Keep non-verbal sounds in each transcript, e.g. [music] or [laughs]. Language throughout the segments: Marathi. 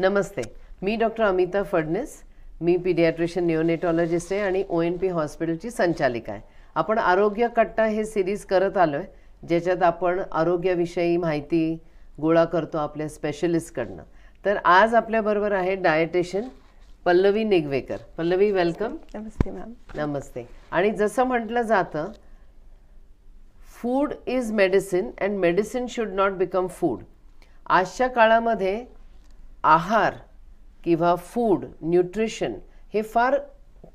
नमस्ते मी डॉक्टर अमिता फडणीस मी पिडियाट्रिशियन निओनेटॉलॉजिस्ट आहे आणि ओ एन पी हॉस्पिटलची संचालिका आहे आपण आरोग्य कट्टा हे सिरीज करत आलो आहे ज्याच्यात आपण आरोग्याविषयी माहिती गोळा करतो आपल्या स्पेशलिस्टकडनं तर आज आपल्याबरोबर आहे डायटेशन पल्लवी निगवेकर पल्लवी वेलकम नमस्ते मॅम नमस्ते आणि जसं म्हटलं जातं food is medicine and medicine should not become food आजच्या काळामध्ये आहार किंवा फूड न्यूट्रिशन हे फार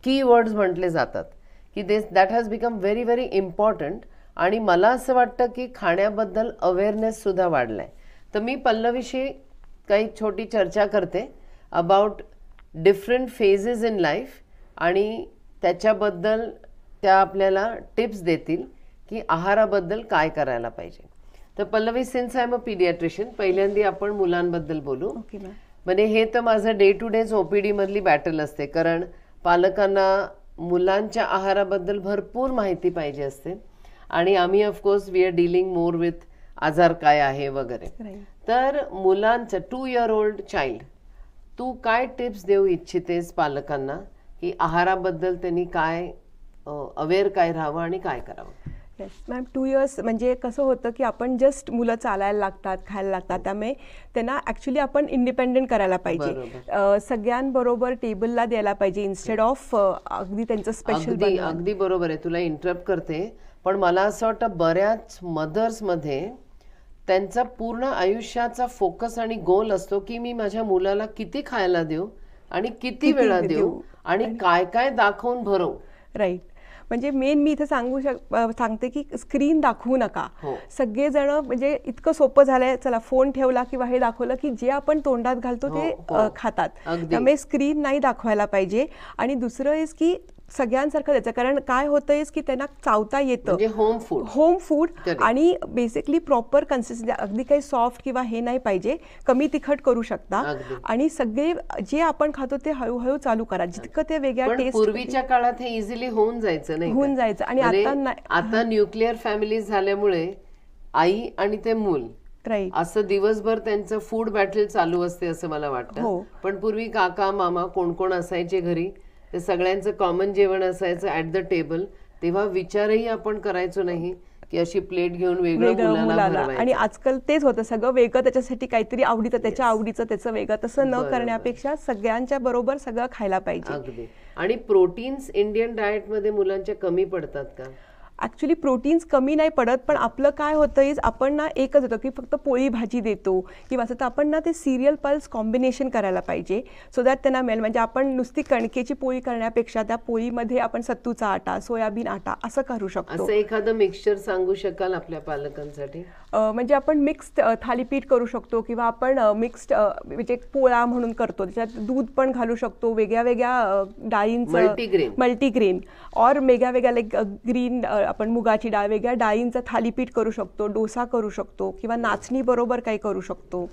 की वर्ड्स म्हटले जातात की they that has become very very important आणि मला असं वाटतं की खाण्याबद्दल अवेअरनेससुद्धा वाढला आहे तर मी पल्लवीशी काही छोटी चर्चा करते about different phases in life आणि त्याच्याबद्दल त्या आपल्याला टिप्स देतील की आहाराबद्दल काय करायला पाहिजे तर Pallavi since I am a paediatrician पहिल्यांदा आपण मुलांबद्दल बोलू म्हणजे हे तर माझं डे टू डेज ओपीडी मधली बॅटल असते कारण पालकांना मुलांच्या आहाराबद्दल भरपूर माहिती पाहिजे असते आणि आम्ही of course we are dealing more with आजार काय आहे वगैरे तर मुलांचं टू इयर ओल्ड चाइल्ड तू काय टिप्स देऊ इच्छितेस पालकांना की आहाराबद्दल त्यांनी काय अवेअर काय राहावं आणि काय करावं मॅम टू इयर्स म्हणजे कसं होतं की आपण जस्ट मुलं चालायला लागतात खायला लागतात त्यामुळे त्यांना ॲक्च्युली आपण इंडिपेंडेंट करायला पाहिजे सगळ्यांबरोबर टेबलला द्यायला पाहिजे इन्स्टेड ऑफ अगदी त्यांचं स्पेशल अगदी बरोबर आहे तुला इंटरप्ट करते पण मला असं वाटतं बऱ्याच मदर्समध्ये त्यांचा पूर्ण आयुष्याचा फोकस आणि गोल असतो की मी माझ्या मुलाला किती खायला देऊ आणि किती वेळा देऊ आणि काय काय दाखवून भरवू राईट म्हणजे मेन मी इथे सांगू शक सांगते की स्क्रीन दाखवू नका हो. सगळेजण म्हणजे इतकं सोपं झालंय चला फोन ठेवला किंवा हे दाखवलं की जे आपण तोंडात घालतो ते हो, हो. खातात त्यामुळे स्क्रीन नाही दाखवायला पाहिजे आणि दुसरं इज की सगळ्यांसारखं द्यायचं कारण काय होतंय की त्यांना चावता येतं होम फूड होम फूड आणि बेसिकली प्रॉपर कन्सिस्टन्सी अगदी काही सॉफ्ट किंवा हे नाही पाहिजे कमी तिखट करू शकता आणि सगळे जे आपण खातो ते हळूहळू चालू करा जितकं ते वेगळ्या टेस्ट पूर्वीच्या काळात हे इझिली होऊन जायचं नाही होऊन जायचं आणि म्हणजे आता नाही आता न्यूक्लिअर फॅमिली झाल्यामुळे आई आणि ते मूल असं दिवसभर त्यांचं फूड बॅटल चालू असते असं मला वाटतं हो. पण पूर्वी काका मामा कोण कोण असायचे घरी ते सगळ्यांचं कॉमन जेवण असायचं ऍट द टेबल तेव्हा विचारही आपण करायचो नाही की अशी प्लेट घेऊन वेगळं आणि आजकाल तेच होतं सगळं वेगळं त्याच्यासाठी काहीतरी आवडीचं त्याच्या आवडीचं त्याचं वेगळं तसं न करण्यापेक्षा सगळ्यांच्या बरोबर सगळं खायला पाहिजे आणि प्रोटीन्स इंडियन डाएटमध्ये मुलांच्या कमी पडतात का ॲक्च्युली प्रोटीन्स कमी नाही पडत पण आपलं काय होतं इज आपण ना एकच होतं की फक्त पोळी भाजी देतो किंवा असं तर आपण ना ते सिरियल पल्स कॉम्बिनेशन करायला पाहिजे सो दॅट त्यांना मिळेल म्हणजे आपण नुसती कणकेची पोळी करण्यापेक्षा त्या पोळीमध्ये आपण सत्तूचा आटा सोयाबीन आटा असं करू शकतो असं एखादं मिक्सचर सांगू शकाल आपल्या पालकांसाठी म्हणजे आपण मिक्स थालीपीठ करू शकतो किंवा आपण मिक्स्ड म्हणजे पोळा म्हणून करतो त्याच्यात दूध पण घालू शकतो वेगळ्या वेगळ्या डाळींचं मल्टीग्रेन मल्टीग्रेन और वेगळ्या वेगळ्या लाईक ग्रीन आपण मुगाची डाळ वेगळ्या डाळींचं थालीपीठ करू शकतो डोसा करू शकतो किंवा नाचणी बरोबर काही करू शकतो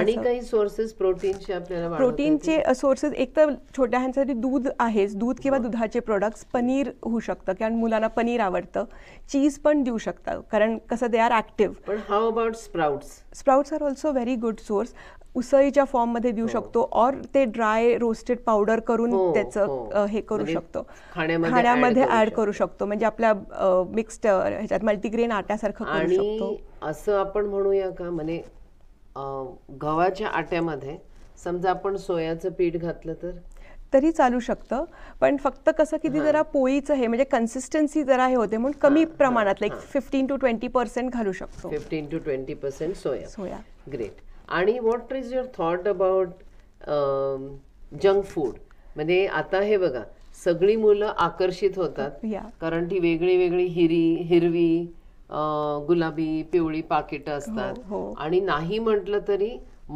आणि काही सोर्सेस प्रोटीनचे आपल्याला प्रोटीनचे सोर्सेस एक तर छोट्या ह्यांसाठी दूध आहेच दूध किंवा दुधाचे प्रोडक्ट्स पनीर होऊ शकतं कारण मुलांना पनीर आवडतं चीज पण देऊ शकतं कारण कसं दे आर ॲक्टिव्ह पण how about sprouts sprouts are also very good source उसळीच्या मध्ये देऊ हो. शकतो और ते ड्राय रोस्टेड पावडर करून हो, त्याचं हो. हे करू म्हणजे शकतो खाण्यामध्ये ऍड करू शकतो म्हणजे आपल्या मिक्स्ड ह्याच्यात मल्टीग्रेन आट्यासारखं करू शकतो असं आपण म्हणूया का म्हणजे गव्हाच्या आट्यामध्ये समजा आपण सोयाचं पीठ घातलं तर तरी चालू शकतं पण फक्त कसं किती जरा पोळीचं हे म्हणजे कन्सिस्टन्सी जरा हे होते म्हणून कमी प्रमाणात like fifteen to twenty percent घालू शकतो fifteen to twenty percent soya soya great आणि what is your thought about junk food म्हणजे आता हे बघा सगळी मुलं आकर्षित होतात कारण ती वेगळी वेगळी हिरी हिरवी गुलाबी पिवळी पाकिटं हो, असतात हो. आणि नाही म्हटलं तरी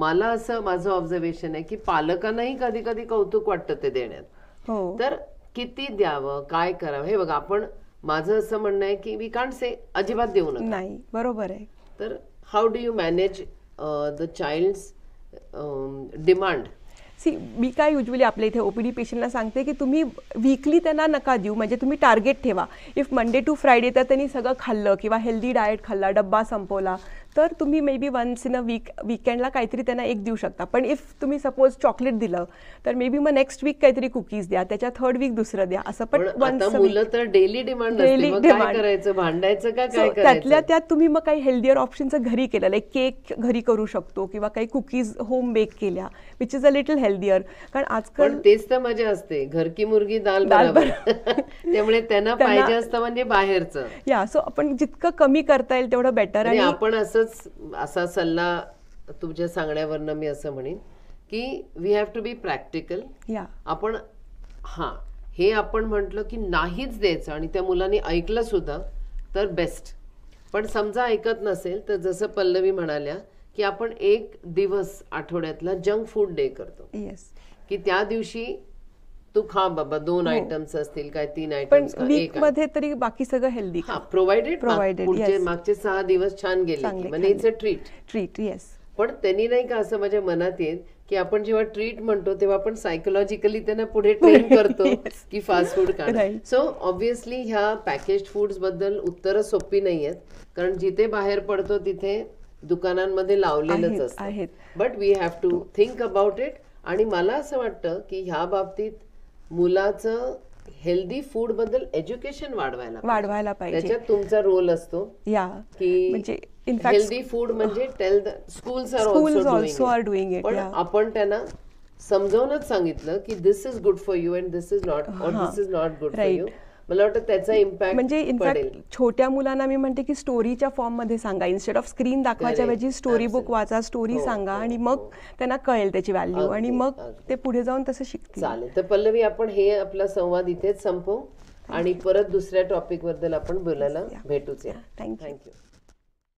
मला असं माझं ऑब्झर्वेशन आहे की पालकांनाही कधी कधी कौतुक वाटतं ते देण्यात हो. तर किती द्यावं काय करावं हे बघा आपण माझं असं म्हणणं आहे की वी कांट से अजिबात देऊ नका नाही बरोबर आहे तर how do you manage the child demand see मी काय युजली आपल्या इथे ओपीडी पेशंटला सांगते की तुम्ही वीकली त्यांना नका देऊ म्हणजे तुम्ही टार्गेट ठेवा इफ मंडे टू फ्रायडे तर त्यांनी सगळं खाल्लं किंवा हेल्दी डाएट खाल्ला डब्बा संपवला तर तुम्ही may be once in a week वीकेंडला काहीतरी त्यांना एक देऊ शकता पण इफ तुम्ही सपोज चॉकलेट दिलं तर मे बी मग नेक्स्ट वीक काहीतरी कुकीज द्या त्याच्या थर्ड वीक दुसरं द्या असं पण मुलं तर डेली डिमांड डेली भांडायचं का काय त्यातल्या त्यात तुम्ही मग काही हेल्दियर ऑप्शनचं घरी केलं लाईक केक घरी करू शकतो किंवा काही कुकीज होम बेक केल्या which is a little healthier कारण आजकाल तेच तर मजा असते घरकी मुर्गी दाल दाल [laughs] त्यामुळे त्यांना पाहिजे असतं म्हणजे बाहेरचं या सो आपण जितकं कमी करता येईल तेवढं बेटर आणि आपण असं म्हणूनच असा सल्ला तुमच्या सांगण्यावरनं मी असं म्हणेन की we have to be practical आपण हां हे आपण म्हटलं की नाहीच द्यायचं आणि त्या मुलांनी ऐकलं सुद्धा तर बेस्ट पण समजा ऐकत नसेल तर जसं पल्लवी म्हणाल्या की आपण एक दिवस आठवड्यातला जंक फूड डे करतो की त्या दिवशी तू खा बाबा दोन आयटम्स हो. असतील काय तीन आयटम आयटम्स मध्ये तरी बाकी सगळं हेल्दी हा प्रोव्हाइडेड मागचे सहा दिवस छान गेले म्हणजे it's a treat treat yes पण त्यांनी नाही का असं माझ्या मनात येत की आपण जेव्हा ट्रीट म्हणतो तेव्हा आपण सायकोलॉजिकली त्यांना पुढे ट्रेन करतो [laughs] की फास्ट फूड खा सो ऑब्विसली ह्या पॅकेज फूड्स बद्दल उत्तर सोपी नाही आहेत कारण जिथे बाहेर पडतो तिथे दुकानांमध्ये लावलेलंच असत but we have to think about it आणि मला असं वाटतं की ह्या बाबतीत मुलाचं हेल्दी फूड बद्दल एज्युकेशन वाढवायला वाढवायला पाहिजे त्याच्यात तुमचा रोल असतो या की म्हणजे हेल्दी फूड म्हणजे tell the school also are doing it पण आपण त्यांना समजावूनच सांगितलं की this is good for you and this is not this is not good for you मला वाटतं त्याचा इम्पॅक्ट म्हणजे छोट्या मुलांना मी म्हणते की स्टोरीच्या फॉर्म मध्ये सांगा इन्स्टेड ऑफ स्क्रीन दाखवायच्या ऐवजी स्टोरी बुक वाचा स्टोरी हो, सांगा हो, आणि मग हो. त्यांना कळेल त्याची व्हॅल्यू आणि मग ते पुढे जाऊन तसं शिकतील चालेल तर पल्लवी आपण हे आपला संवाद इथेच संपवू आणि परत दुसऱ्या टॉपिक बद्दल आपण बोलायला भेटूच या थँक्यू